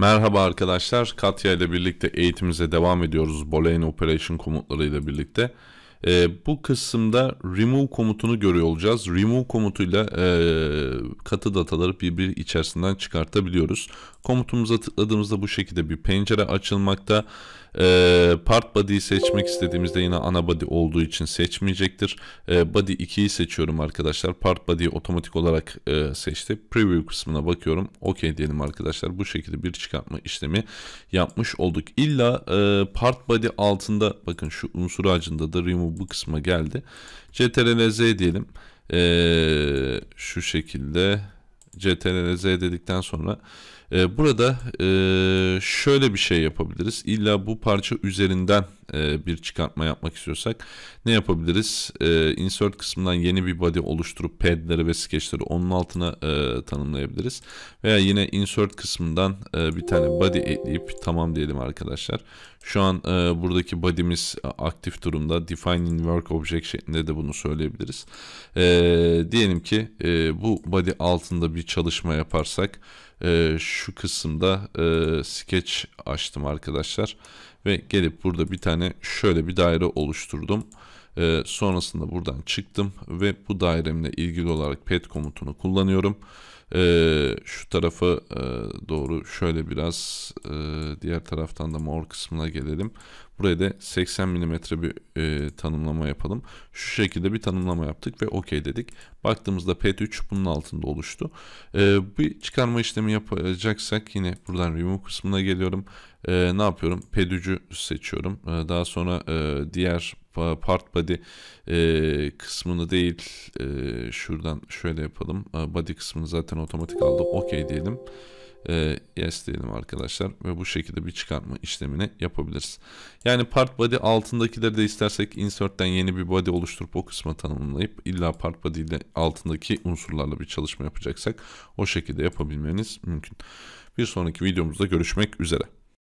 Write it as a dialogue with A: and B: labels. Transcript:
A: Merhaba arkadaşlar, Katya ile birlikte eğitimimize devam ediyoruz Boolean Operation komutları ile birlikte. E, bu kısımda remove komutunu görüyor olacağız. Remove komutuyla e, katı dataları birbir içerisinden çıkartabiliyoruz. Komutumuza tıkladığımızda bu şekilde bir pencere açılmakta. E, part body'yi seçmek istediğimizde yine ana body olduğu için seçmeyecektir. E, body 2'yi seçiyorum arkadaşlar. Part body'yi otomatik olarak e, seçti. Preview kısmına bakıyorum. OK diyelim arkadaşlar. Bu şekilde bir çıkartma işlemi yapmış olduk. İlla e, part body altında bakın şu unsur ağacında da remove bu kısma geldi. CTRL Z diyelim. E, şu şekilde CTRL-Z dedikten sonra e, burada e, şöyle bir şey yapabiliriz. İlla bu parça üzerinden e, bir çıkartma yapmak istiyorsak ne yapabiliriz? E, insert kısmından yeni bir body oluşturup padleri ve skeçleri onun altına e, tanımlayabiliriz. Veya yine insert kısmından e, bir tane body ekleyip tamam diyelim arkadaşlar. Şu an e, buradaki body'miz aktif durumda. Defining work object şeklinde de bunu söyleyebiliriz. E, diyelim ki e, bu body altında bir çalışma yaparsak e, şu kısımda e, sketch açtım arkadaşlar ve gelip burada bir tane şöyle bir daire oluşturdum e, sonrasında buradan çıktım ve bu dairemle ilgili olarak pet komutunu kullanıyorum. E, şu tarafa e, doğru şöyle biraz e, diğer taraftan da mor kısmına gelelim. Buraya da 80 mm bir e, tanımlama yapalım. Şu şekilde bir tanımlama yaptık ve OK dedik. Baktığımızda pet 3 bunun altında oluştu. E, bir çıkarma işlemi yapacaksak yine buradan remove kısmına geliyorum. E, ne yapıyorum? P3'ü seçiyorum. E, daha sonra e, diğer part body e, kısmını değil e, şuradan şöyle yapalım. Body kısmını zaten otomatik aldı. Okey diyelim. E, yes diyelim arkadaşlar ve bu şekilde bir çıkartma işlemini yapabiliriz. Yani part body altındakileri de istersek insert'ten yeni bir body oluşturup o kısma tanımlayıp illa part body ile altındaki unsurlarla bir çalışma yapacaksak o şekilde yapabilmeniz mümkün. Bir sonraki videomuzda görüşmek üzere.